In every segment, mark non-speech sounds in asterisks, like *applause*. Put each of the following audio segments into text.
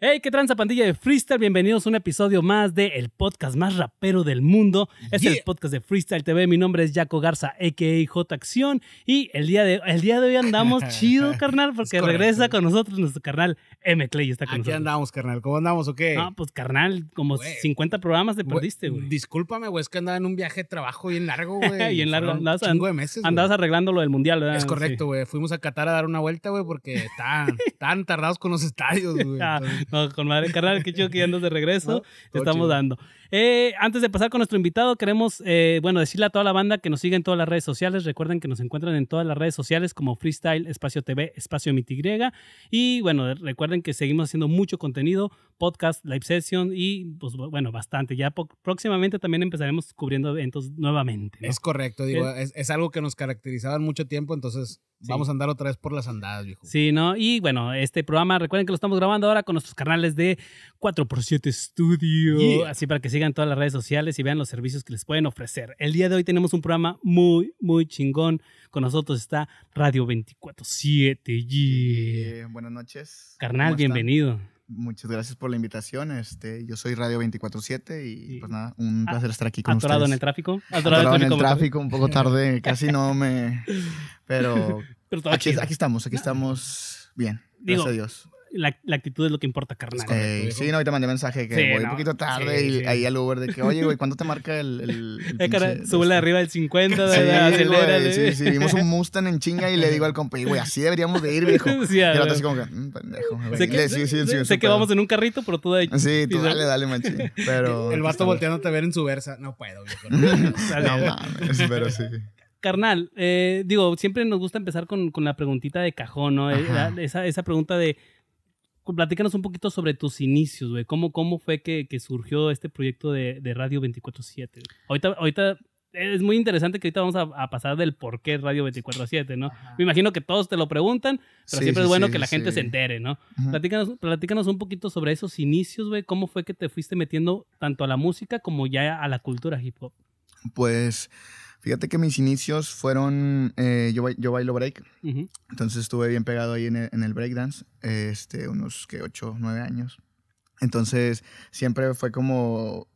Hey, qué tranza pandilla de Freestyle. Bienvenidos a un episodio más de el podcast más rapero del mundo. Es el podcast de Freestyle TV. Mi nombre es Jaco Garza, a.k.a. J Acción. Y el día, de, el día de hoy andamos *laughs* chido, carnal, porque regresa con nosotros nuestro carnal M. Clay. Está con Aquí andamos, carnal. ¿Cómo andamos o qué? No, pues, carnal, como 50 programas te perdiste, güey. Discúlpame, güey. Es que andaba en un viaje de trabajo bien largo, *laughs* güey. Y en largo. Andabas, meses, andabas arreglando lo del mundial, ¿verdad? Es correcto, güey. Fuimos a Qatar a dar una vuelta, güey, porque están *laughs* tan tardados con los estadios, güey. Ah, no, con madre, carnal, qué chido que ya andas de regreso. te estamos dando. Eh, antes de pasar con nuestro invitado, queremos, eh, bueno, decirle a toda la banda que nos siguen en todas las redes sociales. Recuerden que nos encuentran en todas las redes sociales como Freestyle, Espacio TV, Espacio Mitigriega Y bueno, recuerden que seguimos haciendo mucho contenido, podcast, live session y, pues bueno, bastante. Ya próximamente también empezaremos cubriendo eventos nuevamente. Es correcto, digo, es, algo que nos caracterizaba mucho tiempo, entonces vamos a andar otra vez por las andadas, viejo. Sí, ¿no? Y bueno, este programa, recuerden que lo estamos grabando ahora con nuestros canales de 4x7 Studio, así para que sigan sigan todas las redes sociales y vean los servicios que les pueden ofrecer. El día de hoy tenemos un programa muy, muy chingón. Con nosotros está Radio 24-7. buenas noches. Carnal, bienvenido. Muchas gracias por la invitación. Este, yo soy Radio 24/7 y, pues nada, un placer estar aquí con atorado en el tráfico. *laughs* Atorado, en el tráfico, un poco tarde, *laughs* casi no me pero, aquí, aquí, estamos, aquí estamos bien. Dios gracias a Dios la, la, actitud es lo que importa, carnal. sí, no, ahorita mandé mensaje que voy un poquito tarde y ahí al Uber de que, oye, güey, ¿cuándo te *laughs* marca el. el, la eh, este? arriba del 50, de Acelera, sí, sí, vimos un *laughs* Mustang en chinga y le digo al compa, güey, así deberíamos de ir, viejo. *laughs* y el otro así como que, mm, pendejo. Sé que, sí, sí, sé, que vamos en un carrito, pero tú Sí, tú dale, dale, manchín. Pero. El vato volteándote a ver en su versa, no puedo, viejo. no mames, pero sí carnal, eh, digo, siempre nos gusta empezar con, con la preguntita de cajón, ¿no? Eh, esa, esa, pregunta de platícanos un poquito sobre tus inicios, güey. ¿Cómo, ¿Cómo fue que, surgió este proyecto de, Radio 24-7? Ahorita, ahorita es muy interesante que ahorita vamos a, pasar del por qué Radio 24-7, ¿no? Me imagino que todos te lo preguntan, pero siempre es bueno que la gente se entere, ¿no? Platícanos, platícanos un poquito sobre esos inicios, güey. ¿Cómo fue que te fuiste metiendo tanto a la música como ya a la cultura hip hop? Pues fíjate que mis inicios fueron, eh, yo, bailo break, entonces estuve bien pegado ahí en e, el, breakdance, este, unos que 8, 9 años. Entonces siempre fue como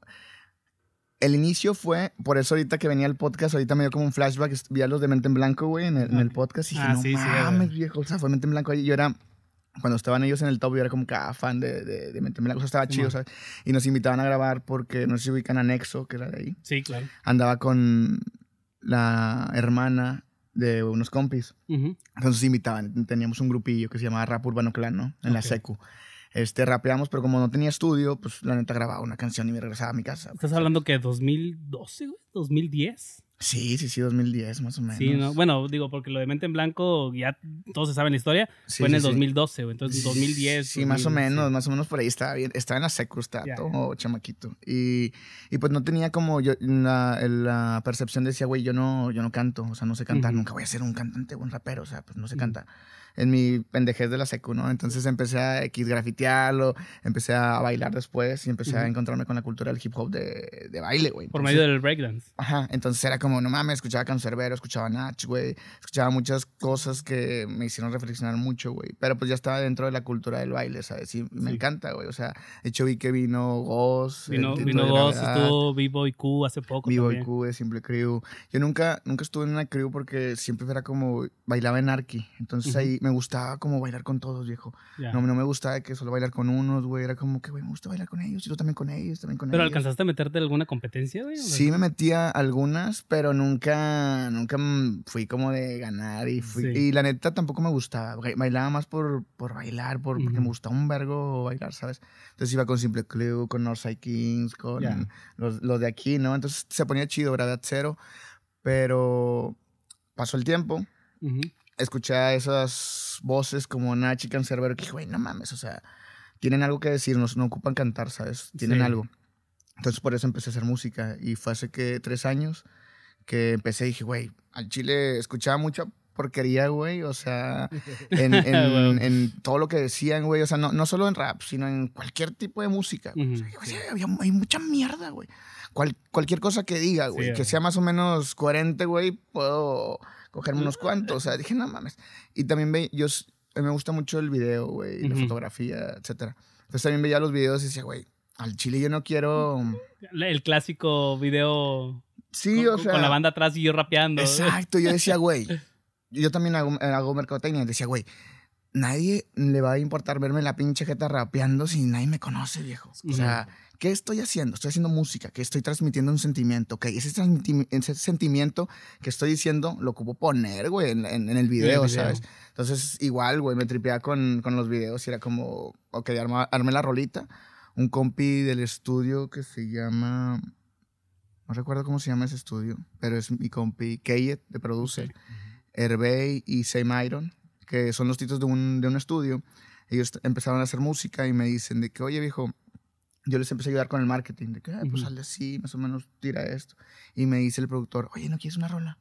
el inicio fue, por eso ahorita que venía el podcast, ahorita me dio como un flashback, vi a los de Mente en Blanco, güey, en el, podcast y dije, ah, no mames, viejo, o sea, fue Mente en Blanco. Yo era cuando estaban ellos en el top, yo era como cada ah, fan de, de, meterme la cosa, estaba chido, ¿sabes? Y nos invitaban a grabar porque no sé si ubican a que era de ahí. Sí, claro. Andaba con la hermana de unos compis. Entonces invitaban, teníamos un grupillo que se llamaba Rap Urbano Clan, ¿no? En la secu. Este, rapeamos, pero como no tenía estudio, pues la neta grababa una canción y me regresaba a mi casa. ¿Estás hablando que 2012, güey? ¿2010? Sí, sí, sí, 2010 más o menos. Sí, Bueno, digo, porque lo de Mente en Blanco ya todos se saben la historia. fue en el 2012, entonces 2010. Sí, más o menos, más o menos por ahí estaba bien. Estaba en la secu, todo chamaquito. Y, y, pues no tenía como la, percepción de decía, güey, yo no, yo no canto, o sea, no sé cantar, nunca voy a ser un cantante o un rapero, o sea, pues no sé canta. cantar en mi pendejez de la secu, ¿no? Entonces empecé a X grafitearlo, empecé a bailar después y empecé a encontrarme con la cultura del hip hop de, baile, güey. Por medio del breakdance. Ajá, entonces era como, no mames, escuchaba Cancerbero, escuchaba Nach, güey, escuchaba muchas cosas que me hicieron reflexionar mucho, güey. Pero pues ya estaba dentro de la cultura del baile, ¿sabes? Y me encanta, güey. O sea, de hecho vi que vino Goss. Eh, vino, Goss, estuvo B-Boy Q hace poco. B-Boy Q de Simple Crew. Yo nunca, nunca estuve en una crew porque siempre era como, bailaba en Arki. Entonces ahí me gustaba como bailar con todos, viejo. No, no me gustaba que solo bailar con unos, güey. Era como que, güey, me gusta bailar con ellos y yo también con ellos, también con ellos. ¿Pero alcanzaste a meterte en alguna competencia, güey? Sí, me metía algunas, pero nunca, nunca fui como de ganar y Y la neta tampoco me gustaba. Bailaba más por, por bailar, porque me gustaba un vergo bailar, ¿sabes? Entonces iba con Simple Club, con Northside Kings, con los, de aquí, ¿no? Entonces se ponía chido, ¿verdad? cero. Pero pasó el tiempo. Uh escuchaba esas voces como Nachi Cancerbero que güey, no mames, o sea, tienen algo que decirnos, no ocupan cantar, ¿sabes? Tienen algo. Entonces por eso empecé a hacer música y fue hace que tres años que empecé y dije, güey, al Chile escuchaba mucha porquería, güey, o sea, *laughs* en, en, todo lo que decían, güey, o sea, no, no solo en rap, sino en cualquier tipo de música. o sea, hay mucha mierda, güey. cualquier cosa que diga, güey, que sea más o menos coherente, güey, puedo cogerme unos cuantos. O sea, dije, no mames. Y también ve, yo, me gusta mucho el video, güey, la fotografía, etc Entonces también veía los videos y decía, güey, al chile yo no quiero. El clásico video Sí, con, o sea. con la banda atrás y yo rapeando. Exacto, yo decía, *laughs* güey. Yo también hago, hago mercadotecnia. Decía, güey, nadie le va a importar verme la pinche jeta rapeando si nadie me conoce, viejo. O sea, ¿qué estoy haciendo? Estoy haciendo música, que estoy transmitiendo un sentimiento, ¿ok? Ese, ese sentimiento que estoy diciendo lo ocupo poner, güey, en, el video, ¿sabes? Entonces, igual, güey, me tripeaba con, con, los videos y era como, ok, arma, armé la rolita. Un compi del estudio que se llama... No recuerdo cómo se llama ese estudio, pero es mi compi Keyet, de Produce, okay. y Same que son los títulos de un, de un estudio, ellos empezaron a hacer música y me dicen de que, oye viejo, yo les empecé a ayudar con el marketing, de que, ah, pues sale así, más o menos tira esto. Y me dice el productor, oye, ¿no quieres una rola?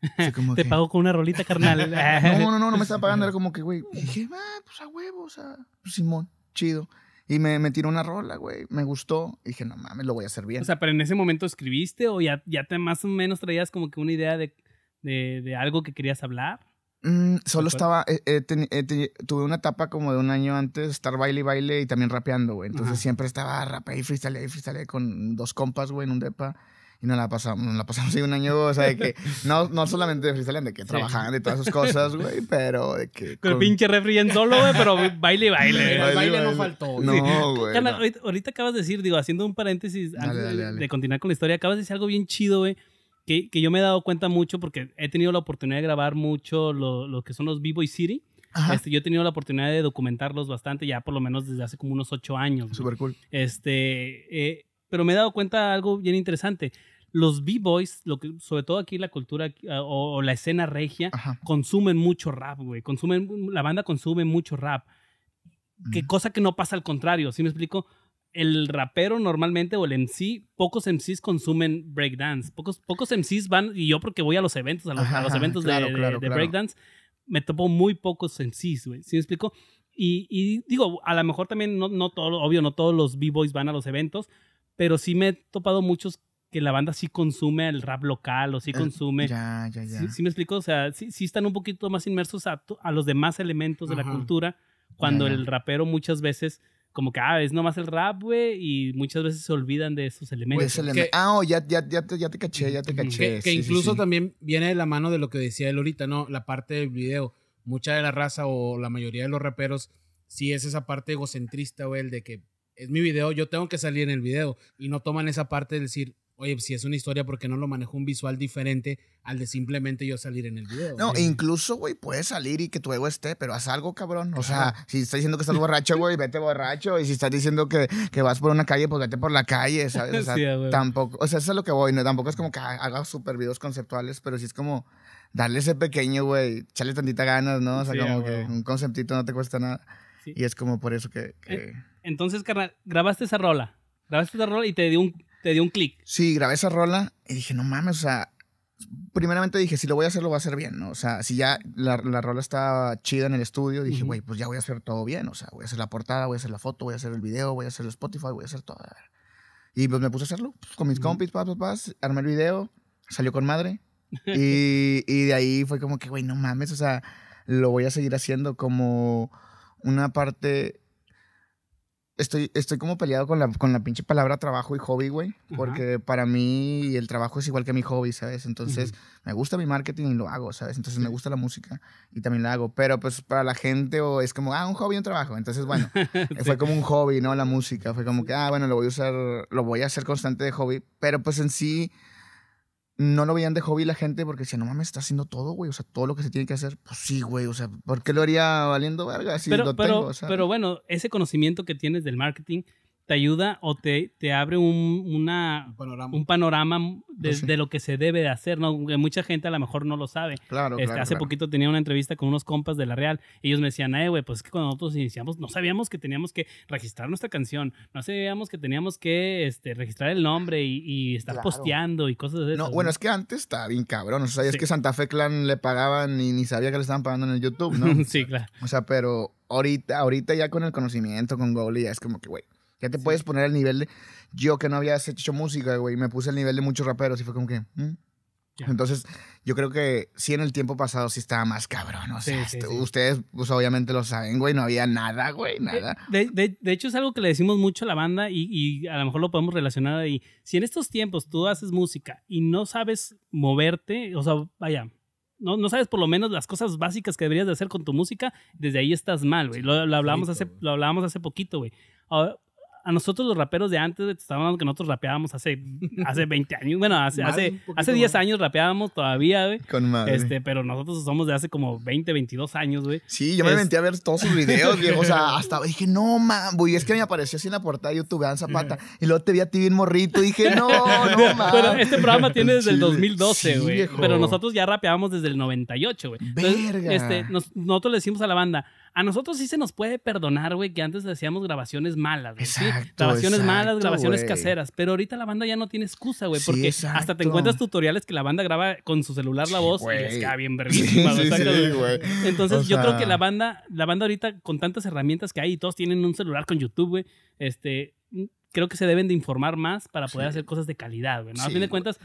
*laughs* Te pago con una rolita, carnal. *laughs* no, no, no, no me estaba pagando, era *laughs* como que, güey, dije, ah, pues a huevo, o sea, pues, Simón, chido. Y me, tiró una rola, güey. Me gustó. Y dije, no mames, lo voy a hacer bien. O sea, pero en ese momento escribiste o ya, ya te más o menos traías como que una idea de, de, de algo que querías hablar. Mm, solo estaba, eh, eh, eh, tuve una etapa como de un año antes, estar baile y baile y también rapeando, güey. Entonces siempre estaba rape y freestyle y freestyle con dos compas, güey, en un depa. Y nos la pasamos, nos la pasamos ahí un año, o sea, de que no, no solamente de freestyle, de que trabajaban y todas esas cosas, güey, pero de que... Con, el pinche refri en solo, güey, pero baile y baile. el baile, no faltó. No, güey. ahorita, acabas de decir, digo, haciendo un paréntesis, de continuar con la historia, acabas de decir algo bien chido, güey que, yo me he dado cuenta mucho porque he tenido la oportunidad de grabar mucho lo, que son los B-Boy City. Este, yo he tenido la oportunidad de documentarlos bastante, ya por lo menos desde hace como unos ocho años. Súper cool. Este, eh, pero me he dado cuenta de algo bien interesante. Los B-Boys, lo que, sobre todo aquí la cultura ah, o, la escena regia, consumen mucho rap, güey. Consumen, la banda consume mucho rap. Que mm. cosa que no pasa al contrario, ¿sí me explico? el rapero normalmente o el MC, pocos MCs consumen breakdance. Pocos, pocos MCs van, y yo porque voy a los eventos, a los, eventos de, breakdance, me topo muy pocos MCs, güey. ¿Sí me explico? Y, digo, a lo mejor también, no, no todo, obvio, no todos los B-Boys van a los eventos, pero sí me he topado muchos que la banda sí consume el rap local o sí eh, consume. ¿Sí, me explico? O sea, sí, están un poquito más inmersos a, los demás elementos de la cultura, cuando el rapero muchas veces como que, ah, es nomás el rap, güey, y muchas veces se olvidan de esos elementos. Pues, que, ah, oh, ya, te, caché, ya te caché. Que, incluso también viene de la mano de lo que decía él ahorita, ¿no? La parte del video. Mucha de la raza o la mayoría de los raperos sí es esa parte egocentrista, güey, el de que es mi video, yo tengo que salir en el video. Y no toman esa parte de decir, oye, pues, si es una historia, ¿por qué no lo manejo un visual diferente al de simplemente yo salir en el video? No, incluso, güey, puedes salir y que tu ego esté, pero haz algo, cabrón. O sea, si estás diciendo que estás borracho, güey, vete borracho. Y si estás diciendo que, vas por una calle, pues vete por la calle, ¿sabes? O *laughs* sea, tampoco, o sea, eso es lo que voy, ¿no? Tampoco es como que haga super videos conceptuales, pero sí es como darle ese pequeño, güey, echarle tantita ganas, ¿no? O sea, como que un conceptito no te cuesta nada. Y es como por eso que... Eh, entonces, carnal, grabaste esa rola. Grabaste esa rola y te dio un te dio un clic. Sí, grabé esa rola y dije, no mames, o sea, primeramente dije, si lo voy a hacer, lo voy a hacer bien, ¿no? O sea, si ya la, rola estaba chida en el estudio, dije, güey, pues ya voy a hacer todo bien, o sea, voy a hacer la portada, voy a hacer la foto, voy a hacer el video, voy a hacer el Spotify, voy a hacer todo. Y pues me puse a hacerlo pues, con mis compis, papás, papás, armé el video, salió con madre. *laughs* Y, y de ahí fue como que, güey, no mames, o sea, lo voy a seguir haciendo como una parte estoy, estoy como peleado con la, con la pinche palabra trabajo y hobby, güey. Porque para mí el trabajo es igual que mi hobby, ¿sabes? Entonces, me gusta mi marketing y lo hago, ¿sabes? Entonces, me gusta la música y también la hago. Pero, pues, para la gente o es como, ah, un hobby, y un trabajo. Entonces, bueno, *laughs* eh, fue como un hobby, ¿no? La música. Fue como que, ah, bueno, lo voy a usar, lo voy a hacer constante de hobby. Pero, pues, en sí no lo veían de hobby la gente porque decían, no mames, está haciendo todo, güey. O sea, todo lo que se tiene que hacer. Pues sí, güey. O sea, ¿por qué lo haría valiendo verga si pero, pero bueno, ese conocimiento que tienes del marketing te ayuda o te, te abre un, una, un panorama, pues de, lo que se debe de hacer, ¿no? mucha gente a lo mejor no lo sabe. Claro, este, Hace poquito tenía una entrevista con unos compas de La Real. ellos me decían, eh, güey, pues es que cuando nosotros iniciamos no sabíamos que teníamos que registrar nuestra canción, no sabíamos que teníamos que este, registrar el nombre y, estar posteando y cosas de eso. No, bueno, es que antes estaba bien cabrón. O sea, es que Santa Fe Clan le pagaban y ni sabía que le estaban pagando en el YouTube, ¿no? *laughs* sí, claro. O sea, pero ahorita, ahorita ya con el conocimiento, con Google, ya es como que, güey ya te puedes poner al nivel de. Yo que no había hecho música, güey, me puse al nivel de muchos raperos y fue como que. ¿Mm? Entonces, yo creo que sí en el tiempo pasado sí estaba más cabrón. O sea, ustedes pues obviamente lo saben, güey, no había nada, güey, nada. De, de, hecho es algo que le decimos mucho a la banda y, a lo mejor lo podemos relacionar ahí. Si en estos tiempos tú haces música y no sabes moverte, o sea, vaya, no, no sabes por lo menos las cosas básicas que deberías de hacer con tu música, desde ahí estás mal, güey. Lo, lo hace, lo hablábamos hace poquito, güey. Ahora, a nosotros los raperos de antes, estábamos hablando que nosotros rapeábamos hace, *laughs* hace 20 años, bueno, hace, 10 años rapeábamos todavía, güey. Con madre. Este, pero nosotros somos de hace como 20, 22 años, güey. Sí, yo me es... a ver todos sus videos, viejo, o sea, *laughs* hasta dije, no, man, güey, es que me apareció así en la portada de YouTube, Dan Zapata, y luego te vi a ti bien morrito, y dije, no, *laughs* no, man. Pero este programa tiene desde el 2012, güey, pero nosotros ya rapeábamos desde el 98, güey. Verga. Este, nosotros le decimos a la banda, a nosotros sí se nos puede perdonar, güey, que antes hacíamos grabaciones malas, güey. Grabaciones malas, grabaciones caseras. Pero ahorita la banda ya no tiene excusa, güey, porque hasta te encuentras tutoriales que la banda graba con su celular la voz y les queda bien verguísima. Entonces, yo creo que la banda, la banda ahorita con tantas herramientas que hay y todos tienen un celular con YouTube, güey, este, mm, creo que se deben de informar más para poder hacer cosas de calidad, güey. ¿no? A fin de cuentas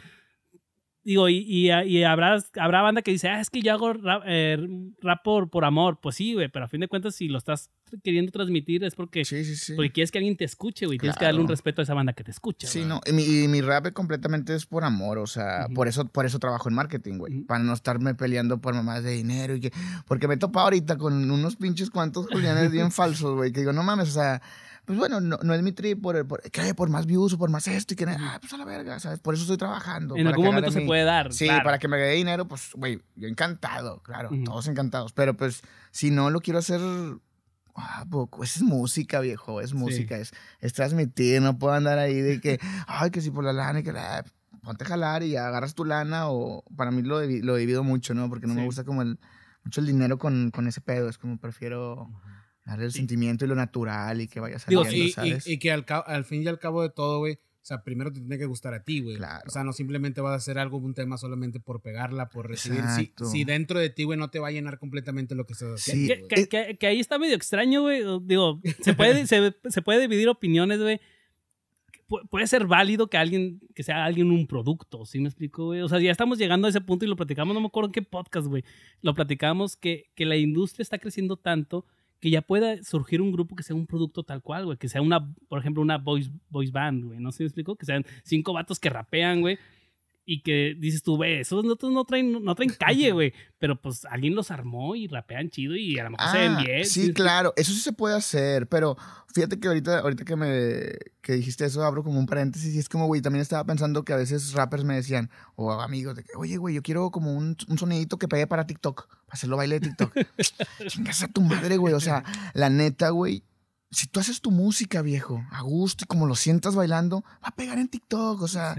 digo, y, y, habrá, banda que dice, ah, es que yo hago eh, rap, por, amor. Pues sí, güey, pero a fin de cuentas, si lo estás queriendo transmitir es porque, sí, porque quieres que alguien te escuche, güey. Tienes que darle un respeto a esa banda que te escucha. Sí, no, y mi, rap completamente es por amor, o sea, por, eso, por eso trabajo en marketing, güey. Para no estarme peleando por mamás de dinero y que. Porque me he topa ahorita con unos pinches cuantos Julianes bien *laughs* falsos, güey, que digo, no mames, o sea pues bueno, no, no es mi trip por, por más views o por más esto y que ah, pues a la verga, ¿sabes? Por eso estoy trabajando. En algún momento se puede dar. Sí, para que me dé dinero, pues, güey, yo encantado, claro, todos encantados. Pero pues, si no lo quiero hacer Ah, pues es música, viejo, es música, es, es transmitir, no puedo andar ahí de que, *laughs* ay, que si por la lana y que la, ponte a jalar y agarras tu lana o para mí lo, lo divido mucho, ¿no? Porque no me gusta como el, mucho el dinero con, con, ese pedo, es como prefiero Darle el sentimiento y lo natural y que vaya saliendo, Digo, y, Y, que al, fin y al cabo de todo, güey, o sea, primero te tiene que gustar a ti, güey. O sea, no simplemente vas a hacer algo, un tema solamente por pegarla, por recibir. Si, dentro de ti, güey, no te va a llenar completamente lo que estás haciendo. Que, ahí está medio extraño, güey. Digo, se *laughs* puede, se, puede dividir opiniones, güey. puede ser válido que alguien, que sea alguien un producto, ¿sí me explico, güey? O sea, ya estamos llegando a ese punto y lo platicamos, no me acuerdo en qué podcast, güey. Lo platicamos que, que la industria está creciendo tanto que ya pueda surgir un grupo que sea un producto tal cual, güey. Que sea una, por ejemplo, una voice, voice band, güey. ¿No se me explicó? Que sean cinco vatos que rapean, güey y que dices tú, ve, esos no, traen, no traen *laughs* calle, güey. Pero pues alguien los armó y rapean chido y a lo mejor se ven ah, bien. Sí, claro, eso sí se puede hacer, pero fíjate que ahorita, ahorita que me que dijiste eso, abro como un paréntesis y es como, güey, también estaba pensando que a veces rappers me decían, o amigos, de que, oye, güey, yo quiero como un, un sonidito que pegue para TikTok, para hacerlo baile de TikTok. *laughs* Chingas a tu madre, güey. O sea, la neta, güey, si tú haces tu música, viejo, a gusto y como lo sientas bailando, va a pegar en TikTok. O sea,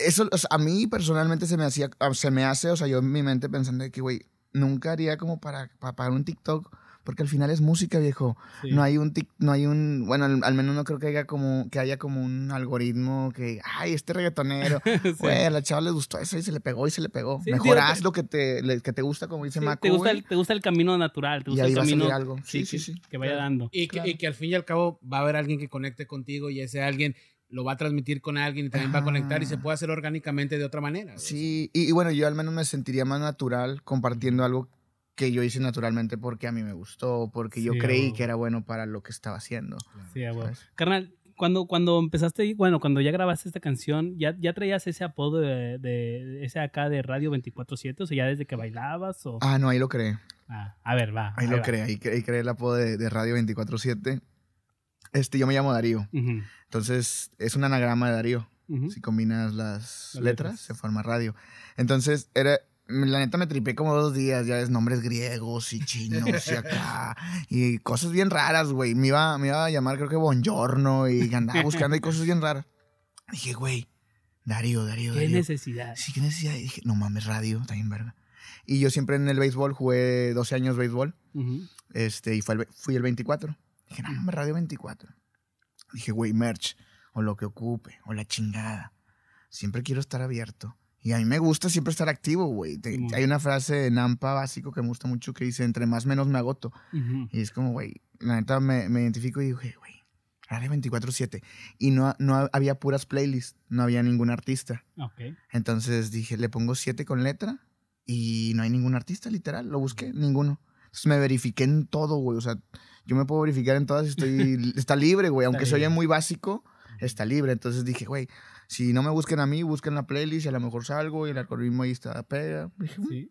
eso a mí personalmente se me hacía, ah, se me hace, o sea, yo en mi mente pensando que, güey, nunca haría como para, para un TikTok, porque al final es música, viejo. No hay un TikTok, no hay un, bueno, al, menos no creo que haya como que haya como un algoritmo que, ay, este reggaetonero, *laughs* güey, a la chava le gustó eso y se le pegó y se le pegó. Mejor haz lo que te te gusta como dice Macu. Te gusta, el, camino natural, te gusta el camino va algo. Sí, sí, sí, Que vaya dando. Y, Que, y, que, al fin y al cabo va a haber alguien que conecte contigo y ese alguien lo va a transmitir con alguien y también va a conectar y se ah. puede hacer orgánicamente de otra manera. Sí, y, bueno, yo al menos me sentiría más natural compartiendo algo que yo hice naturalmente porque a mí me gustó, porque yo creí que era bueno para lo que estaba haciendo. Sí, abuelo. Carnal, cuando, cuando empezaste, bueno, cuando ya grabaste esta canción, ¿ya, ya traías ese apodo de, ese acá de Radio 24-7? O sea, ya desde que bailabas o... Ah, no, ahí lo creé. Ah, a ver, va. Ahí, lo creé, ahí, creé el apodo de, de Radio 24-7. Este, yo me llamo Darío. Entonces, es un anagrama de Darío. Si combinas las, letras, se forma radio. Entonces, era, la neta me tripé como dos días, ya es nombres griegos y chinos y acá, *laughs* y cosas bien raras, güey. Me iba, me iba a llamar, creo que Bongiorno, y andaba buscando y cosas bien raras. Dije, güey, Darío, Darío, ¿Qué necesidad? Sí, qué necesidad. dije, no mames, radio, también verga. Y yo siempre en el béisbol jugué 12 años béisbol, este, y fue el, fui el 24. Dije, no, mm. Radio 24. Dije, güey, merch, o lo que ocupe, o la chingada. Siempre quiero estar abierto. Y a mí me gusta siempre estar activo, güey. Hay una frase de Nampa básico que me gusta mucho que dice, entre más menos me agoto. Y es como, güey, la neta me, me, identifico y dije, güey, Radio 24-7. Y no, no había puras playlists, no había ningún artista. Entonces dije, le pongo 7 con letra y no hay ningún artista, literal. Lo busqué, ninguno. Entonces me verifiqué en todo, güey. O sea, yo me puedo verificar en todas estoy, *laughs* está libre, güey, aunque soy muy básico, está libre. Entonces dije, güey, si no me busquen a mí, busquen la playlist y a lo mejor salgo y el algoritmo ahí está pega. Mm, sí.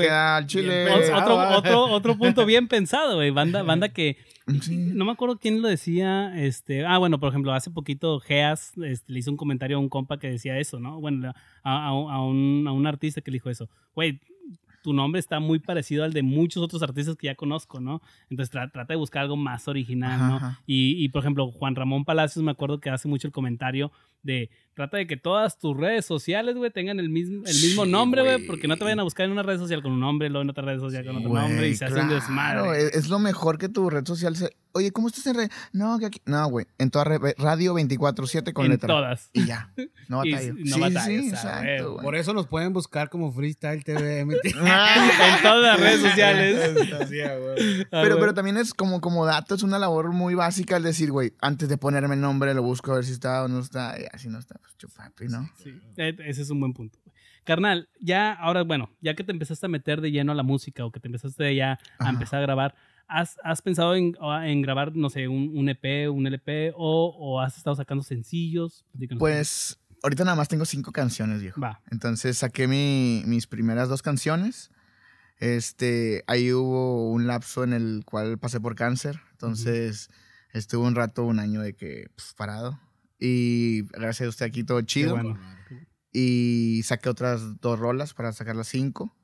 queda al chile. otro, ah, otro, otro, punto bien pensado, güey. Banda, banda que. Mm, no me acuerdo quién lo decía. Este, ah, bueno, por ejemplo, hace poquito Geas este, le hizo un comentario a un compa que decía eso, ¿no? Bueno, a, a, un, a un artista que le dijo eso. Güey, tu nombre está muy parecido al de muchos otros artistas que ya conozco, ¿no? Entonces trata de buscar algo más original, ¿no? Y, y, por ejemplo, Juan Ramón Palacios, me acuerdo que hace mucho el comentario de trata de que todas tus redes sociales, güey, tengan el mismo, el mismo nombre, güey, porque no te vayan a buscar en una red social con un nombre, luego en otra red social con otro nombre y se un desmadre. Es, es lo mejor que tu red social se Oye, ¿cómo estás en red? No, que aquí. No, güey. En toda radio 24-7 con en todas. Y ya. No a *laughs* Y no va sí, Por eso nos pueden buscar como Freestyle TV *laughs* ah, *laughs* en todas las redes sociales. pero, pero también es como, como dato, es una labor muy básica el decir, güey, antes de ponerme el nombre, lo busco a ver si está o no está. Y así no está, pues chupapi, ¿no? Sí, eh, ese es un buen punto. Carnal, ya ahora, bueno, ya que te empezaste a meter de lleno a la música o que te empezaste ya a empezar a grabar, ¿has, pensado ah, en, grabar, no sé, un, EP, un LP e o, has estado sacando sencillos? Pues ahorita nada más tengo cinco canciones, viejo. Va. Entonces saqué mis primeras dos canciones. Este, ahí hubo un lapso en el cual pasé por cáncer. Entonces estuve un rato, un año de que pues, parado. Y gracias a usted aquí todo chido. Y saqué otras dos rolas para sacar las cinco.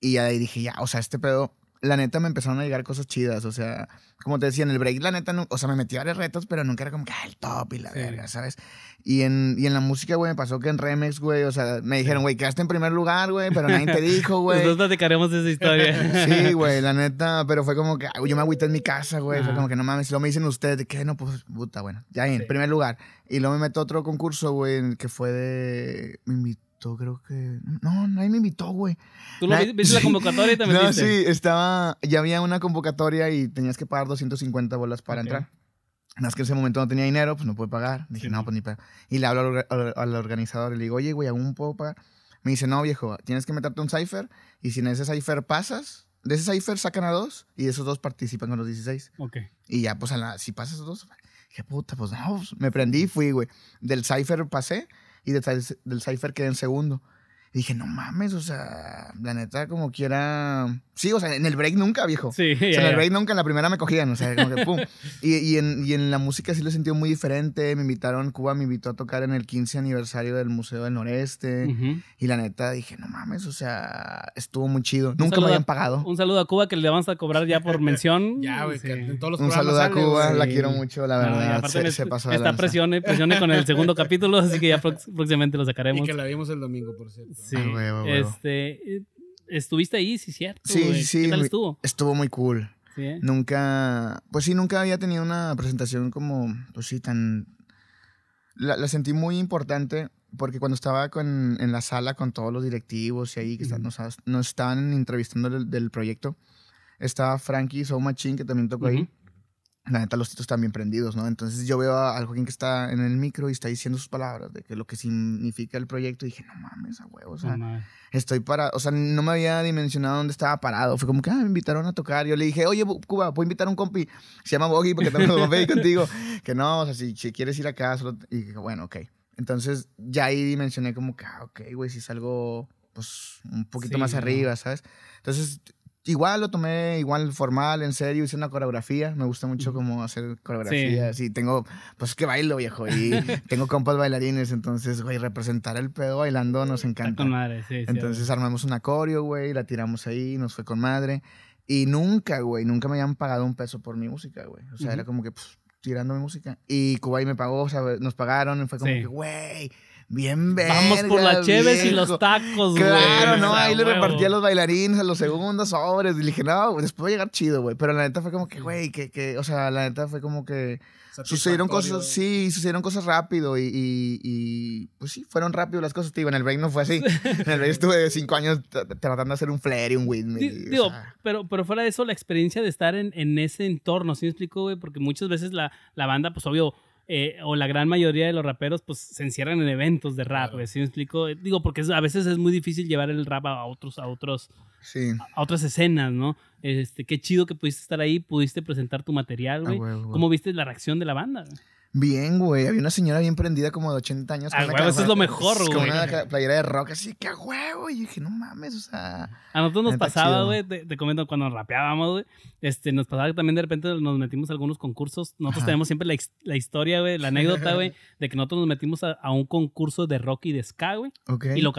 Y ahí dije, ya, o sea, este pedo la neta me empezaron a llegar cosas chidas. O sea, como te decía, en el break, la neta, o sea, me metí a varios retos, pero nunca era como que ah, el top y la verga, ¿sabes? Y en, en la música, güey, me pasó que en Remix, güey, o sea, me dijeron, güey, quedaste en primer lugar, güey, pero nadie te dijo, güey. Nosotros platicaremos esa historia. *laughs* sí, *laughs* güey, la neta, pero fue como que ah, yo me agüité en mi casa, güey. Fue como que no mames, lo me dicen ustedes, que no, pues, puta, bueno, ya en primer lugar. Y luego me meto a otro concurso, güey, que fue de creo que. No, nadie me invitó, güey. ¿Tú lo viste la *laughs* convocatoria y te *laughs* metiste? No, sí, estaba. Ya había una convocatoria y tenías que pagar 250 bolas para entrar. Nada más que en ese momento no tenía dinero, pues no pude pagar. Dije, no, pues ni pago. Y le hablo al, organizador y le digo, oye, güey, aún puedo pagar. Me dice, no, viejo, tienes que meterte un cipher y si en ese cipher pasas, de ese cipher sacan a dos y esos dos participan con los 16. Ok. Y ya, pues si pasas a dos, qué puta, pues no, me prendí y fui, güey. Del cipher pasé y del, del Cypher que en segundo dije, no mames, o sea, la neta, como quiera. Sí, o sea, en el break nunca, viejo. Sí, en el break nunca, en la primera me cogían, o sea, como que pum. *laughs* y, y, en, y en la música sí lo sentí muy diferente. Me invitaron, Cuba me invitó a tocar en el 15 aniversario del Museo del Noreste. Y la neta, dije, no mames, o sea, estuvo muy chido. nunca me habían pagado. un saludo a Cuba que le vamos a cobrar ya por mención. *laughs* ya, güey, en todos los Un saludo a Cuba, la quiero mucho, la verdad. Está presione, presione con el segundo capítulo, así que ya próximamente lo sacaremos. Y que la vimos el domingo, por cierto. Sí, ah, Este, eh, estuviste ahí, sí, cierto. Sí, sí. estuvo? Estuvo muy cool. ¿eh? Nunca, pues sí, nunca había tenido una presentación como, pues sí, tan... La, sentí muy importante porque cuando estaba en la sala con todos los directivos y ahí que están, nos, estaban entrevistando del, proyecto, estaba Frankie Soumachin, que también tocó ahí la neta los títulos están bien prendidos, ¿no? Entonces yo veo a, alguien que está en el micro y está diciendo sus palabras de que lo que significa el proyecto y dije, no mames, a huevo, o sea, estoy para, o sea, no me había dimensionado dónde estaba parado, fue como que, ah, me invitaron a tocar, yo le dije, oye, Cuba, ¿puedo invitar a un compi? Se llama Boggy porque también lo compi contigo, *laughs* que no, o sea, si, quieres ir acá, solo... y dije, bueno, ok. Entonces ya ahí dimensioné como que, ah, ok, güey, si es algo, pues, un poquito más arriba, ¿sabes? Entonces igual lo tomé igual formal, en serio, hice una coreografía, me gusta mucho como hacer coreografías y tengo, pues que bailo viejo y *laughs* tengo compas bailarines, entonces, güey, representar el pedo bailando nos encanta. Con madre, sí, entonces armamos una coreo, güey, la tiramos ahí, nos fue con madre y nunca, güey, nunca me habían pagado un peso por mi música, güey. O sea, era como que pues, tirando mi música y Kuwait me pagó, o sea, nos pagaron y fue como que, güey Bien Vamos por las cheves y los tacos, güey. Claro, no, ahí le repartía a los bailarines, a los segundos, sobres. Y le dije, no, después va a llegar chido, güey. Pero la neta fue como que, güey, que, que, o sea, la neta fue como que sucedieron cosas, sí, sucedieron cosas rápido y, y, pues sí, fueron rápido las cosas, tío. En el break no fue así. En el break estuve cinco años tratando de hacer un flare y un windmill. Sí, pero, pero fuera de eso, la experiencia de estar en, en ese entorno, ¿sí me explico, güey? Porque muchas veces la, la banda, pues obvio eh, o la gran mayoría de los raperos, pues se encierran en eventos de rap, me explico? Digo, porque a veces es muy difícil llevar el rap a otros, a otros, a otras escenas, ¿no? Este, qué chido que pudiste estar ahí, pudiste presentar tu material, güey. ¿Cómo viste la reacción de la banda? bien, güey. Había una señora bien prendida como de 80 años. Ah, es lo mejor, güey. Con una playera de rock así, que güey, huevo. Y dije, no mames, o sea. A nosotros nos pasaba, güey, te, comento, cuando rapeábamos, güey, este, nos pasaba que también de repente nos metimos a algunos concursos. Nosotros tenemos siempre la, historia, güey, la anécdota, güey, *laughs* de que nosotros nos metimos a, un concurso de rock y de ska, güey. Ok. Y lo,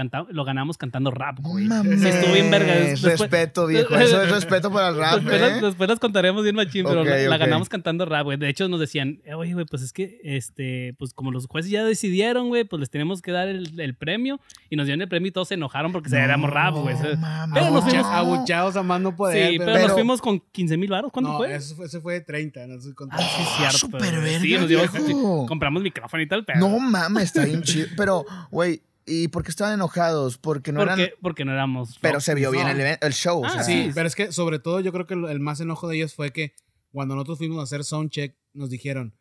ganamos cantando rap, güey. Estuvo bien verga. respeto, viejo. Eso es respeto para el rap, *laughs* después, eh. después las contaremos bien machín, pero la, la ganamos cantando rap, güey. De hecho, nos decían, oye, güey, pues es que este, pues como los jueces ya decidieron, güey, pues les tenemos que dar el, premio. Y nos dieron el premio y todos se enojaron porque se éramos rap, güey. Pero nos fuimos. Abuchados a más no poder. Sí, pero, nos fuimos con 15 mil baros. ¿Cuándo fue? Eso fue? de 30, no sé cuánto. Ah, sí, cierto. Ah, Super verde sí, nos dio, compramos micrófono y tal, pero. No mames, está bien chido. Pero, güey. ¿Y por qué estaban enojados? Porque no Porque no éramos. Pero se vio bien el, el show. o ah, sea. Sí, pero es que sobre todo yo creo que el más enojo de ellos fue que cuando nosotros fuimos a hacer soundcheck, nos dijeron,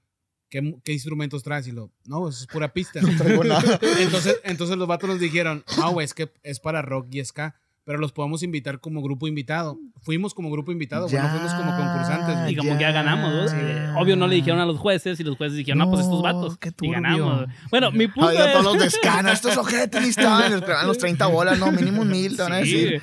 ¿qué, qué instrumentos traes? Y lo, no, es pura pista. *laughs* No traigo nada. *laughs* entonces, entonces los vatos nos dijeron, ah, güey, es que es para rock y ska pero los podemos invitar como grupo invitado. Fuimos como grupo invitado, ya, bueno, fuimos como concursantes. digamos Y como que ya ganamos, eh, Obvio no le dijeron a los jueces y los jueces dijeron, no, ah, pues estos vatos. Qué y ganamos. Bueno, mi ah, punto Había todos los descanos, *laughs* estos ojetes estaban, esperaban los 30 bolas, no, mínimo mil, te sí. a decir.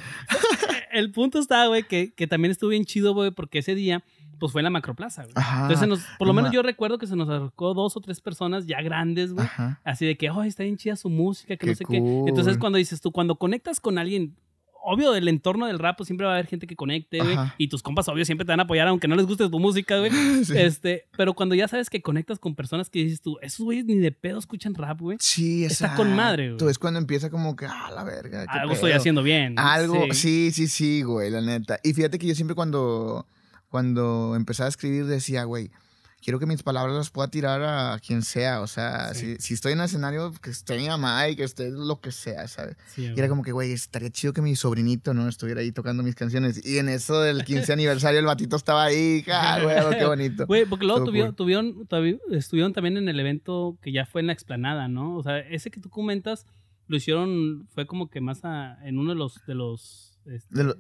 El punto está, güey, que, que también estuvo bien chido, güey, porque ese día pues fue en la macroplaza, güey. Entonces, por lo menos yo recuerdo que se nos acercó dos o tres personas ya grandes, güey. Así de que, oh, está bien chida su música, que no sé qué. Entonces, cuando dices tú, cuando conectas con alguien, obvio, del entorno del rap, pues, siempre va a haber gente que conecte, güey. Y tus compas, obvio, siempre te van a apoyar, aunque no les guste tu música, güey. *laughs* Este, pero cuando ya sabes que conectas con personas que dices tú, esos güeyes ni de pedo escuchan rap, güey. Sí, exacto. Está con madre, güey. Tú Es cuando empieza como que, ah, la verga. Algo estoy haciendo bien. Algo, sí, sí, sí, güey, la neta. Y fíjate que yo siempre cuando cuando empezaba a escribir decía, güey, quiero que mis palabras las pueda tirar a quien sea. O sea, si, estoy en el escenario, que esté mi mamá y que esté lo que sea, ¿sabes? y era como que, güey, estaría chido que mi sobrinito, ¿no? Estuviera ahí tocando mis canciones. Y en eso del 15 aniversario, el batito estaba ahí. Ah, güey, qué bonito! *laughs* Güey, porque luego tuvieron, estuvieron también en el evento que ya fue en la explanada, ¿no? O sea, ese que tú comentas lo hicieron, fue como que más en uno de los... De los este,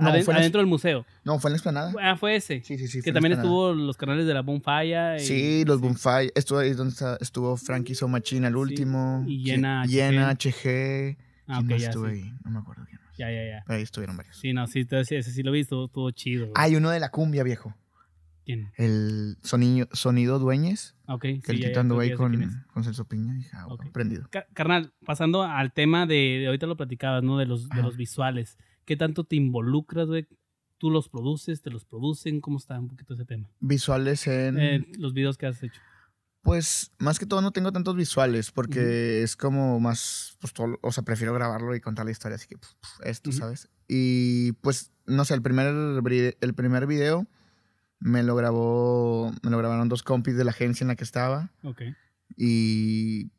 no, fue adentro del museo. No, fue en la explanada. Ah, fue ese. Sí, sí, sí. Que también estuvo los canales de la Bonfire. Sí, los sí. Estuvo ahí donde estuvo Frankie Somachina el último. Y Yena Yena, HG. Ah, ok, ya, ahí? No me acuerdo quién más. Ya, ya, ya. ahí estuvieron varios. Sí, no, sí, ese sí lo he visto. todo chido. Ah, Hay uno de la cumbia, viejo. ¿Quién? El sonido, sonido Dueñes. Ok. sí, el titán ahí con, con Celso Piña. Ah, y, carnal, pasando al tema de, ahorita lo platicabas, ¿no? De los, de los visuales ¿Qué tanto te involucras, güey? ¿Tú los produces? ¿Te los producen? ¿Cómo está un poquito ese tema? Visuales en... Eh, los videos que has hecho. Pues más que todo no tengo tantos visuales porque es como más, pues, o sea, prefiero grabarlo y contar la historia, así que esto, ¿sabes? Y pues, no sé, el primer, el primer video me lo grabó, me lo grabaron dos compis de la agencia en la que estaba. Ok. Y,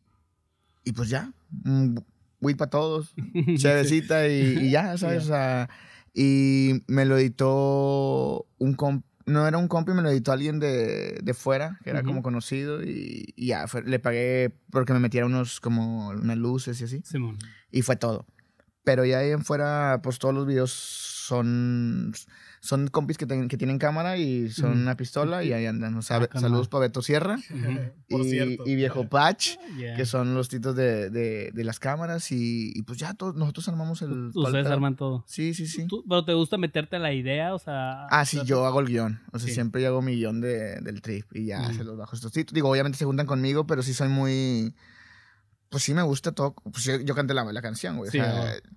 y pues ya, mm, weed para todos, *laughs* cervecita y, y, ya, *laughs* ¿sabes? y me lo editó un comp... no era un compi, me lo editó alguien de, de fuera, que era como conocido, y, ya, le pagué porque me metiera unos, como, unas luces y así. Simón. Y fue todo. Pero ya ahí en fuera, pues todos los videos son, son compis que, que tienen cámara y son una pistola y ahí andan. O sea, ah, saludos para Beto Sierra y, Viejo Patch, ah, que son los titos de, las cámaras. Y, pues ya todos, nosotros armamos el. Ustedes arman todo. Sí, sí, sí. pero te gusta meterte a la idea, o sea. Ah, sí, yo hago el guión. O sea, siempre yo hago mi guión del trip y ya se los bajo estos titos. Digo, obviamente se juntan conmigo, pero sí soy muy pues sí me gusta todo. Pues yo, yo canté la, la canción, güey.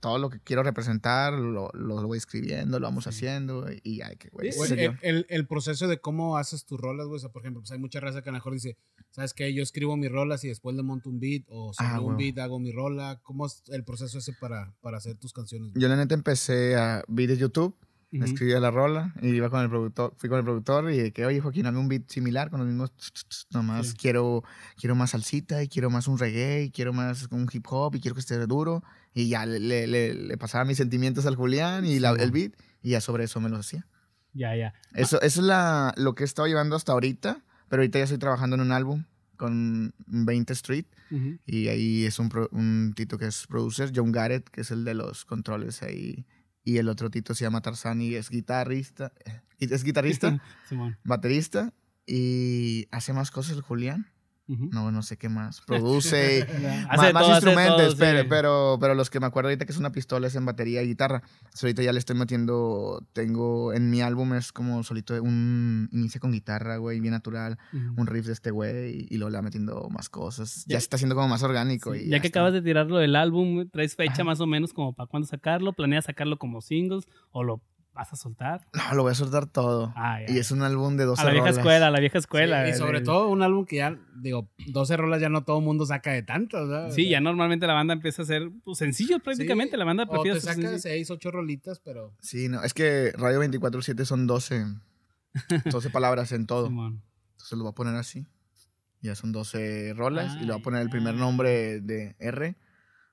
todo lo que quiero representar lo, lo, voy escribiendo, lo vamos haciendo y hay que, güey. Pues, el, el, proceso de cómo haces tus rolas, güey. O sea, por ejemplo, pues hay mucha raza que a lo mejor dice, ¿sabes qué? Yo escribo mis rolas y después le monto un beat o ah, si un beat, hago mi rola. ¿Cómo es el proceso ese para, para hacer tus canciones? Yo la neta empecé a videos de YouTube me escribí Escribía la rola y iba con el productor, fui con el productor y que, oye, Joaquín, hazme un beat similar con los mismos, nomás quiero, quiero más salsita y quiero más un reggae y quiero más un hip hop y quiero que esté duro. Y ya le, le, pasaba mis sentimientos al Julián y la, el beat y ya sobre eso me lo hacía. Ya, ya. Ah. Eso, es la, lo que he estado llevando hasta ahorita, pero ahorita ya estoy trabajando en un álbum con 20 Street y ahí es un, un, tito que es producer, John Garrett, que es el de los controles ahí y el otro Tito se llama Tarzani, es guitarrista. Eh, es guitarrista, *laughs* baterista y hace más cosas Julián. No, no sé qué más. *laughs* Produce más, instrumentos, pero, pero, los que me acuerdo ahorita que es una pistola es en batería y guitarra. ahorita ya le estoy metiendo, tengo en mi álbum es como solito un inicio con guitarra, güey, bien natural, un riff de este güey y, lo luego le va metiendo más cosas. Ya, se está haciendo como más orgánico. Y ya, que acabas de tirarlo del álbum, traes fecha más o menos como para cuándo sacarlo, planeas sacarlo como singles o lo ¿Vas a soltar? No, lo voy a soltar todo. Ah, y es un álbum de 12 rolas. A la vieja escuela, a la vieja escuela. y sobre todo un álbum que ya, digo, 12 rolas ya no todo el mundo saca de tantas. Sí, ya normalmente la banda empieza a ser pues, sencillos prácticamente. la banda prefiere... O te saca 6, 8 rolitas, pero... Sí, no, es que Radio 24-7 son 12, 12 *laughs* palabras en todo. Entonces lo voy a poner así. Ya son 12 rolas y le voy a poner el primer ah. nombre de R.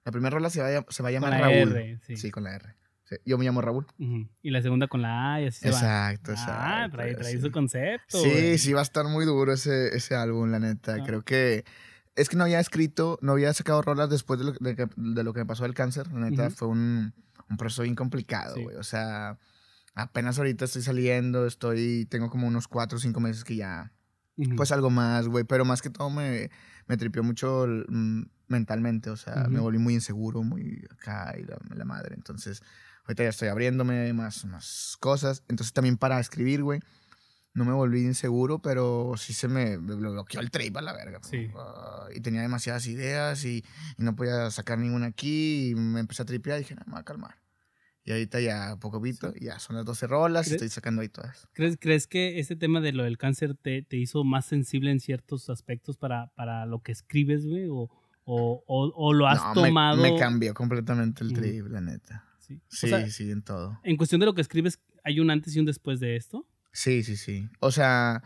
La primera rola se va a, se va a llamar con la R, sí. sí, con la R. Este, yo me llamo Raúl. Y la segunda con la A y así exacto, se ah, Exacto, trae, trae su concepto. Sí, sí, va a estar muy duro ese, álbum, la neta. Ah. Creo que. Es que no había escrito, no había sacado rolas después de lo, que, me pasó del cáncer. La neta, fue un, proceso bien complicado, güey. O sea, apenas ahorita estoy saliendo, estoy. Tengo como unos cuatro o cinco meses que ya. Pues algo más, güey. Pero más que todo me, me tripió mucho. Mm, mentalmente, o sea, me volví muy inseguro, muy acá y la, la madre. Entonces, Ahorita ya estoy abriéndome más, más cosas. Entonces también para escribir, güey. No me volví inseguro, pero sí se me bloqueó el trip a la verga. Ah, y tenía demasiadas ideas y, no podía sacar ninguna aquí. Y me empecé a tripear y dije, no, me voy a calmar. Y ahorita ya poco poquito, ya son las 12 rolas y estoy sacando ahí todas. ¿Crees, ¿crees que este tema de lo del cáncer te, te hizo más sensible en ciertos aspectos para, para lo que escribes, güey? O, o, lo has tomado? Me, cambió completamente el trip, la neta. Sí, sí, en todo. En cuestión de lo que escribes, ¿hay un antes y un después de esto? Sí, sí, sí. O sea,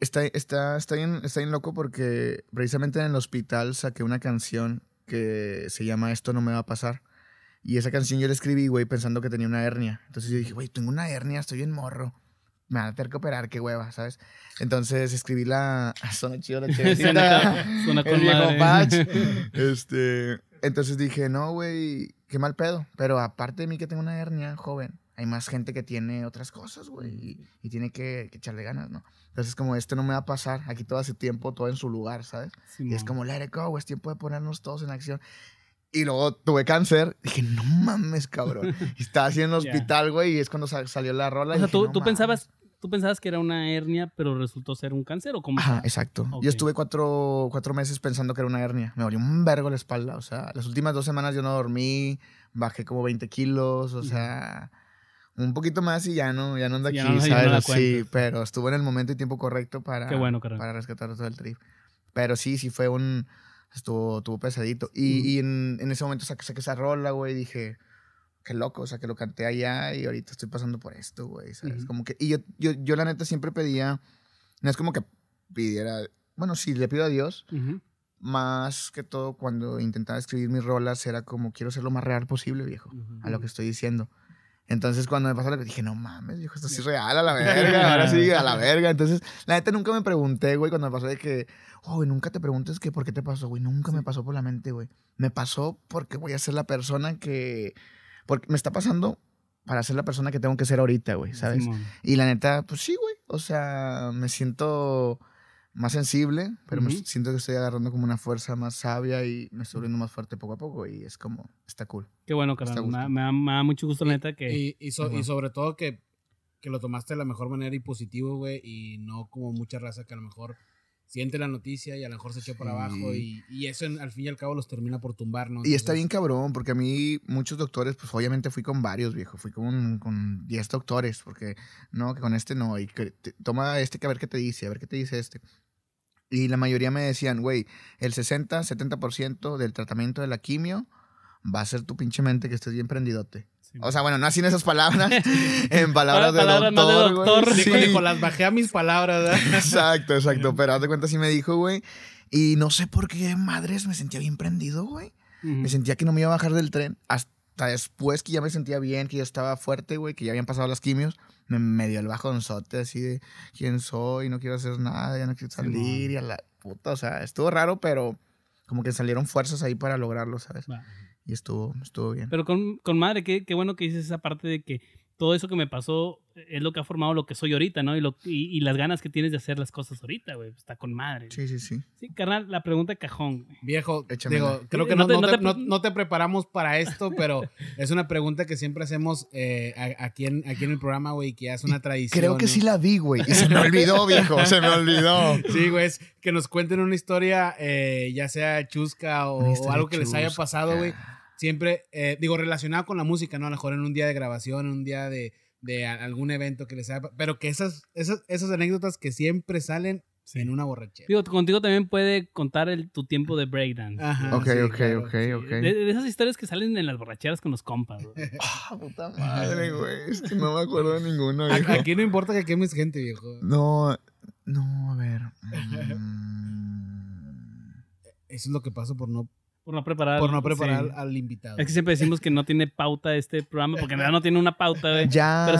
está, está, está, bien, está bien loco porque precisamente en el hospital saqué una canción que se llama Esto no me va a pasar. Y esa canción yo la escribí, güey, pensando que tenía una hernia. Entonces yo dije, güey, tengo una hernia, estoy en morro. Me van a tener que operar, qué hueva, ¿sabes? Entonces escribí la. *laughs* Suena chido la *laughs* chévere. con, el *laughs* Este. Entonces dije, no, güey, qué mal pedo. Pero aparte de mí que tengo una hernia joven, hay más gente que tiene otras cosas, güey, y, tiene que, echarle ganas, ¿no? Entonces, como este no me va a pasar, aquí todo hace tiempo, todo en su lugar, ¿sabes? y es como, la it go, es tiempo de ponernos todos en acción. Y luego tuve cáncer, dije, no mames, cabrón. *laughs* Y estaba así en el hospital, güey, y es cuando salió la rola. O sea, tú, pensabas, tú pensabas que era una hernia, pero resultó ser un cáncer o como. Ajá, exacto. Yo estuve cuatro, meses pensando que era una hernia. Me dolió un vergo la espalda. O sea, las últimas dos semanas yo no dormí, bajé como 20 kilos, o sea. Un poquito más y ya no, ya no anda aquí, ¿sabes? sí, pero estuvo en el momento y tiempo correcto para, para rescatar todo el trip. Pero sí, sí fue un. Estuvo, estuvo pesadito. Y, y en, ese momento saqué, saqué esa rola, güey, y dije qué loco, o sea, que lo canté allá y ahorita estoy pasando por esto, güey, ¿sabes? Como que, y yo, yo, yo, la neta siempre pedía, no es como que pidiera, bueno, sí, le pido a Dios, más que todo cuando intentaba escribir mis rolas era como, quiero ser lo más real posible, viejo, a lo que estoy diciendo. Entonces, cuando me pasó lo que dije, no mames, viejo, esto es real, a la *laughs* verga, ahora sí, a la verga. Entonces, la neta nunca me pregunté, güey, cuando me pasó de que, oh, güey, nunca te preguntes que por qué te pasó, güey, nunca me pasó por la mente, güey. Me pasó porque voy a ser la persona que porque me está pasando para ser la persona que tengo que ser ahorita, güey, ¿sabes? Y la neta, pues sí, güey. O sea, me siento más sensible, pero me siento que estoy agarrando como una fuerza más sabia y me estoy volviendo más fuerte poco a poco y es como, está cool. Qué bueno, carnal. Me, da mucho gusto, la neta, que... Y, y, sobre todo que, que, lo tomaste de la mejor manera y positivo, güey, y no como mucha raza que a lo mejor siente la noticia y a lo mejor se echó para abajo y, eso al fin y al cabo los termina por tumbar, ¿no? y está bien cabrón, porque a mí muchos doctores, pues obviamente fui con varios, viejo, fui con, con 10 doctores, porque no, que con este no, y que toma este que a ver qué te dice, a ver qué te dice este. Y la mayoría me decían, güey, el 60, 70% del tratamiento de la quimio va a ser tu pinche mente que estés bien prendidote. O sea, bueno, no así en esas palabras, *laughs* en palabras, de, doctor, Sí. las bajé a mis palabras. *laughs* Exacto, exacto. Pero date de cuenta, si me dijo, güey. Y no sé por qué, madres, me sentía bien prendido, güey. Me sentía que no me iba a bajar del tren. Hasta después que ya me sentía bien, que ya estaba fuerte, güey, que ya habían pasado las quimios. Me, dio el bajonzote así de quién soy, no quiero hacer nada, ya no quiero salir. y a la puta, o sea, estuvo raro, pero como que salieron fuerzas ahí para lograrlo, ¿sabes? Bah y estuvo, estuvo bien. Pero con, con madre, qué, qué bueno que dices esa parte de que todo eso que me pasó es lo que ha formado lo que soy ahorita, ¿no? Y, lo, y, las ganas que tienes de hacer las cosas ahorita, güey. Está con madre. Sí, sí, sí. Sí, carnal, la pregunta de cajón. Viejo, digo, creo que no, te, preparamos para esto, pero es una pregunta que siempre hacemos eh, aquí, en, aquí en el programa, güey, que es una tradición. Creo que sí la vi, güey. Y se me olvidó, viejo. Se me olvidó. Sí, güey. Es que nos cuenten una historia, eh, ya sea chusca o, algo que les haya pasado, güey siempre, eh, digo, relacionado con la música, ¿no? A lo mejor en un día de grabación, en un día de, algún evento que les sea. pero que esas, esas, anécdotas que siempre salen en una borrachera. Digo, contigo también puede contar el, tu tiempo de breakdance. ok, ok, ok, ok. De, esas historias que salen en las borracheras con los compas, *laughs* ah, puta *laughs* madre, güey. Es que no me acuerdo de ninguno, viejo. Aquí no importa que quemes gente, viejo. No, no, a ver. *laughs* Eso es lo que pasó por no por no preparar. Por no preparar al invitado. Es que siempre decimos que no tiene pauta este programa, porque en realidad no tiene una pauta, *laughs* Ya. Pero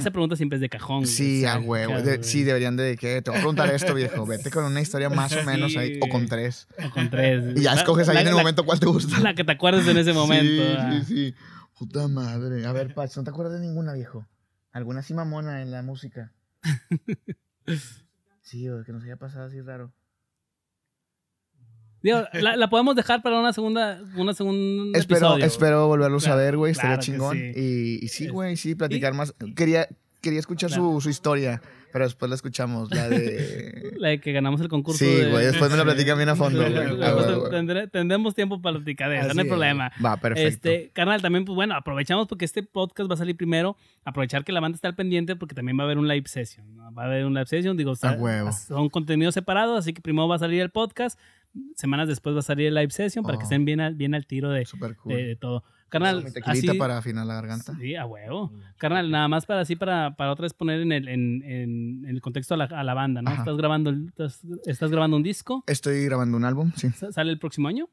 esa pregunta siempre es de cajón. Sí, a huevo. sí, deberían de ¿qué? te voy a preguntar esto, viejo. Vete con una historia más o menos ahí, o con tres. O con tres. Y ya escoges ahí en el momento cuál te gusta. La que te acuerdes en ese momento. Sí, ah. sí, Puta madre. A ver, Pach, no te acuerdas de ninguna, viejo. Alguna así mamona en la música. *laughs* sí, o que nos haya pasado así raro la, podemos dejar para una segunda, una segunda espero, episodio. Espero volverlos a ver, güey. estaría chingón. Y, sí, güey, sí, platicar más. Quería, quería escuchar su, su, historia, pero después la escuchamos, la de... *laughs* la de que ganamos el concurso. Sí, güey, después me la platican bien a fondo. *laughs* Tendremos tiempo para platicar de no hay problema. Va, perfecto. Este, carnal, también, pues bueno, aprovechamos porque este podcast va a salir primero, aprovechar que la banda está al pendiente porque también va a haber un live session, va a haber un live session, digo, son contenidos separados, así que primero va a salir el podcast semanas después va a salir el live session para que oh. estén bien al, bien al tiro de, todo. Carnal, así, para afinar la garganta. Sí, a huevo. Mm, Carnal, nada más para así, para, para otra vez poner en el, en, en el contexto a la, banda, ¿no? Estás grabando, estás, grabando un disco. Estoy grabando un álbum, sí. ¿Sale el próximo año?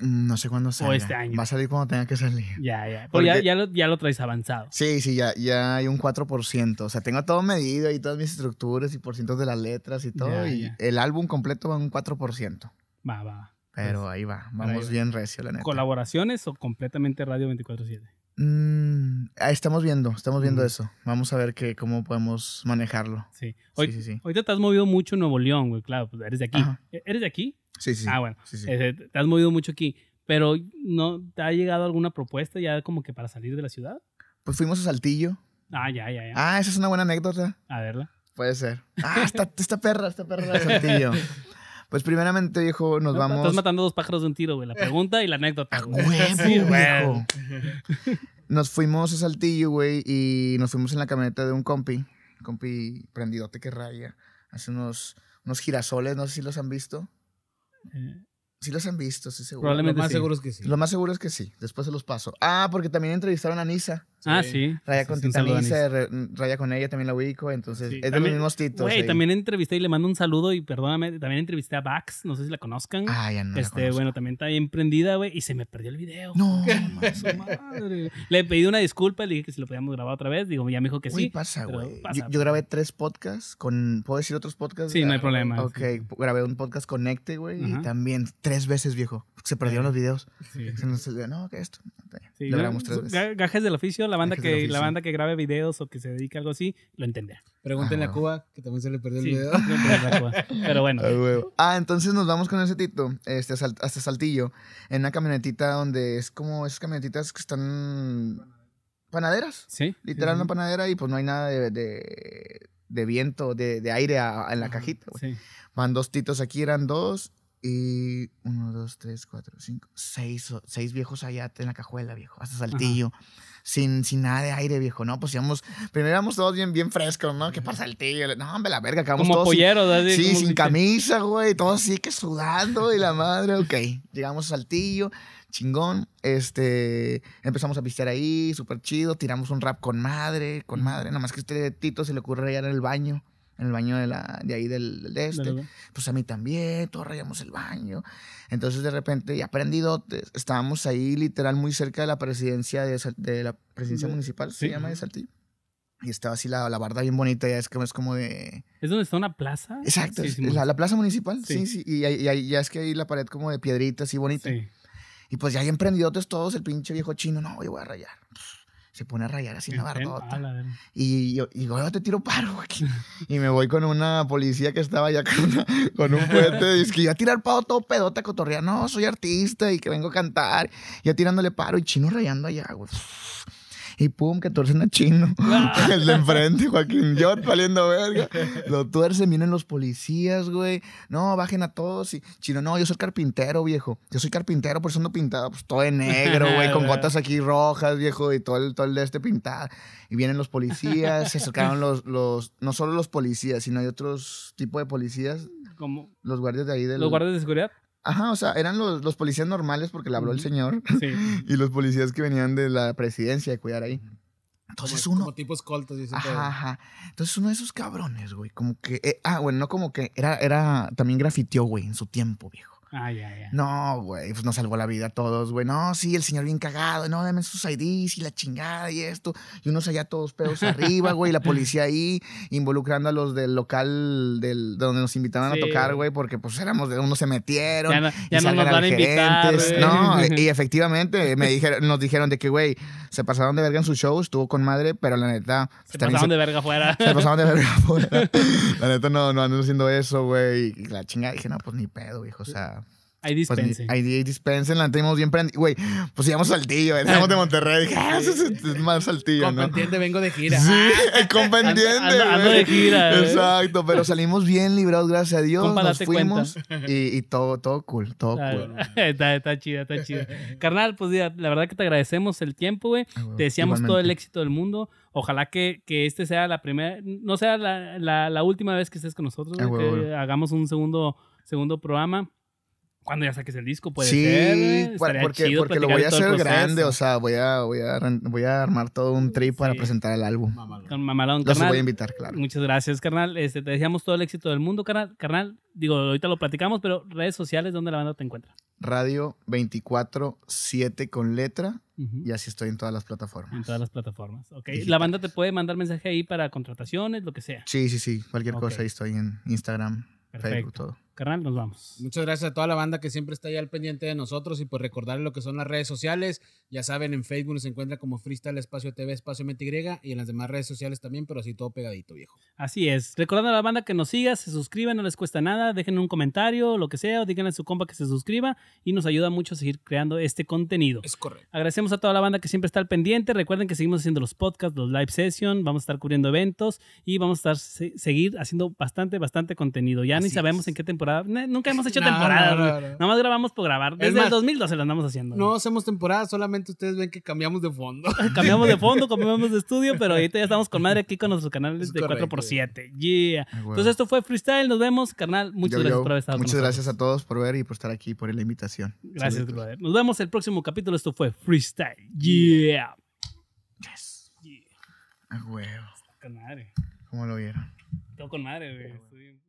Mm, no sé cuándo sale. O este año. Va a salir cuando tenga que salir. Ya, ya. Pero ya, lo, traes avanzado. Sí, sí, ya, ya hay un 4%. O sea, tengo todo medido y todas mis estructuras y por cientos de las letras y todo. y el álbum completo va un 4%. Va, va. Pero ahí va, vamos bien recio, la ¿Colaboraciones o completamente Radio 24-7? Mm, estamos viendo, estamos viendo mm. eso. Vamos a ver que, cómo podemos manejarlo. Sí. sí, sí, Ahorita te has movido mucho en Nuevo León, güey, claro, pues eres de aquí. ¿E-, ¿Eres de aquí? Sí, sí. Ah, bueno. sí este, te has movido mucho aquí. Pero, ¿no te ha llegado alguna propuesta ya como que para salir de la ciudad? Pues fuimos a Saltillo. Ah, ya, ya, ya. Ah, esa es una buena anécdota. A verla. Puede ser. Ah, esta, esta perra, esta perra de Saltillo. *laughs* Pues primeramente, viejo, nos vamos. Estás matando dos pájaros de un tiro, güey. La pregunta y la anécdota. *laughs* güey, *laughs* Nos fuimos a Saltillo, güey, y nos fuimos en la camioneta de un compi. Compi prendidote que raya. Hace unos, unos girasoles, no sé si los han visto. Eh. Sí los han visto, sí seguro. Probablemente Lo más seguro es que sí. Lo más seguro es que sí. Después se los paso. Ah, porque también entrevistaron a Nisa. Ah, sí. Mm, raya con ella también la ubico, entonces es de los mismos titos. también entrevisté y le mando un saludo y perdóname, también entrevisté a Vax, no sé si la conozcan. Ah, ya no. Este, bueno, también está ahí emprendida, güey, y se me perdió el video. No, *laughs* madre. Le pedí una disculpa, le dije que si lo podíamos grabar otra vez, digo, ya me dijo que sí. sí. pasa, güey. Yo, pues. grabé tres podcasts con, ¿puedo decir otros podcasts? Sí, no hay problema. Ok, grabé un podcast con Necte, güey, y también tres veces, viejo se perdieron los videos. Se no, que esto. Gajes del oficio, la banda, que, la banda que grabe videos o que se dedique a algo así, lo entenderá. Pregúntenle ah, a Cuba, que también se le perdió el video. *laughs* Pero bueno. *laughs* Ah, ah, entonces nos vamos con ese tito, este, hasta Saltillo, en una camionetita donde es como esas camionetitas que están panaderas. Sí. Literal una panadera y pues no hay nada de, de viento, de, de aire en la cajita. Van dos titos aquí, eran dos, y uno, dos, tres, cuatro, cinco, seis, seis viejos allá en la cajuela, viejo, hasta Saltillo, sin, sin nada de aire, viejo, ¿no? Pues íbamos, primero íbamos todos bien, bien frescos, ¿no? ¿Qué pasa, Saltillo, no, hombre, la verga, acabamos como todos. sí, sin camisa, güey, todos así que sudando y la madre, ok. Llegamos a Saltillo, chingón, este, empezamos a pistear ahí, súper chido, tiramos un rap con madre, con madre, nada más que este Tito se le ocurre allá en el baño en el baño de, ahí del, este. pues a mí también, todos rayamos el baño. Entonces de repente, ya prendidotes, estábamos ahí literal muy cerca de la presidencia, de, la presidencia mm, municipal, se llama de Saltillo. Y estaba así la, la, barda bien bonita, ya es que es como de... ¿Es donde está una plaza? Exacto, la, plaza municipal, sí, sí. Y, ya es que ahí la pared como de piedrita así bonita. Y pues ya hay emprendidotes todos, el pinche viejo chino, no, yo voy a rayar se pone a rayar así una bardota... Y yo, y yo te tiro paro, güey. Y me voy con una policía que estaba allá con, un puente. Y es que yo a tirar paro todo pedota, cotorrea. No, soy artista y que vengo a cantar. Ya tirándole paro y chino rayando allá, güey y pum, que tuercen a Chino. *laughs* el de enfrente, Joaquín saliendo valiendo verga. Lo tuercen, vienen los policías, güey. No, bajen a todos. Y Chino, no, yo soy carpintero, viejo. Yo soy carpintero, por eso ando pintado, pues todo de negro, güey, con gotas *laughs* aquí rojas, viejo, y todo el, todo de este pintado. Y vienen los policías, se acercaron los, los, no solo los policías, sino hay otros tipos de policías. cómo los guardias de ahí. Del, ¿Los guardias de seguridad? Ajá, o sea, eran los, policías normales porque le habló el señor. *laughs* y los policías que venían de la presidencia de cuidar ahí. Entonces uno. Como tipos coltos, ajá, ajá, Entonces uno de esos cabrones, güey. Como que. Eh, ah, bueno, no como que. Era, era. También grafiteó, güey, en su tiempo, viejo. Ay, ah, ya, ya. No, güey, pues nos salvó la vida a todos, güey. No, sí, el señor bien cagado, no, dame sus IDs y la chingada y esto. Y unos allá todos pedos *laughs* arriba, güey, la policía ahí involucrando a los del local del, donde nos invitaban a tocar, güey, porque pues éramos de unos se metieron. Ya y nos van invitantes. No, *laughs* y efectivamente me dijeron, nos dijeron de que, güey, se pasaron de verga en su show, estuvo con madre, pero la neta. Se pasaron de verga afuera. *laughs* Se pasaron de verga afuera. la neta no, no andan haciendo eso, güey. Y la chingada dije, no, pues ni pedo, viejo o sea. Ahí dispensen. Pues, ahí dispensen, la tenemos bien prendida. Güey, pues íbamos saltillo, *laughs* de Monterrey. Dije, ah, es, más saltillo, ¿no? vengo de gira. Sí, ah. de gira. Exacto, pero salimos bien librados, gracias a Dios. Nos fuimos y, todo, todo cool, todo cool. *laughs* está, está chida, está chida. *laughs* Carnal, pues la verdad que te agradecemos el tiempo, güey. Ah, te deseamos todo el éxito del mundo. Ojalá que, que este sea la primera, no sea la, la, última vez que estés con nosotros, que hagamos un segundo, segundo programa cuando ya saques el disco, puede sí, ser. Sí, porque, lo voy a hacer grande, o sea, voy a, voy a, armar todo un trip para presentar el álbum. Mamalón. Con Mamalón, Los voy a invitar, claro. Muchas gracias, carnal. Este, te deseamos todo el éxito del mundo, carnal. carnal. Digo, ahorita lo platicamos, pero redes sociales, ¿dónde la banda te encuentra? Radio 24 con letra. Y así estoy en todas las plataformas. En todas las plataformas. Ok. La banda te puede mandar mensaje ahí para contrataciones, lo que sea. Sí, sí, sí. Cualquier cosa ahí estoy en Instagram, Facebook, todo nos vamos. Muchas gracias a toda la banda que siempre está ahí al pendiente de nosotros y por recordar lo que son las redes sociales. Ya saben, en Facebook nos encuentra como Freestyle Espacio TV Espacio MTY y en las demás redes sociales también, pero así todo pegadito, viejo. Así es. Recordando a la banda que nos siga, se suscriban, no les cuesta nada, dejen un comentario, lo que sea, o díganle a su compa que se suscriba y nos ayuda mucho a seguir creando este contenido. Es correcto. Agradecemos a toda la banda que siempre está al pendiente. Recuerden que seguimos haciendo los podcasts, los live sessions, vamos a estar cubriendo eventos y vamos a estar, seguir haciendo bastante, bastante contenido. Ya ni sabemos en qué temporada Nunca hemos hecho *laughs* temporada. nada más grabamos por grabar. Desde el 2012 lo andamos haciendo. No hacemos temporada, solamente ustedes ven que cambiamos de fondo. *laughs* cambiamos de fondo, *laughs* cambiamos de estudio, pero ahorita ya estamos con madre aquí con nuestros canales de 4x7. Yeah. Ah, Entonces esto fue Freestyle. Nos vemos, carnal. Muchas gracias por haber estado Muchas gracias a todos por ver y por estar aquí, por la invitación. Gracias, Nos vemos el próximo capítulo. Esto fue Freestyle. Yeah. Yes. huevo. con ¿Cómo lo vieron? Todo con madre, güey.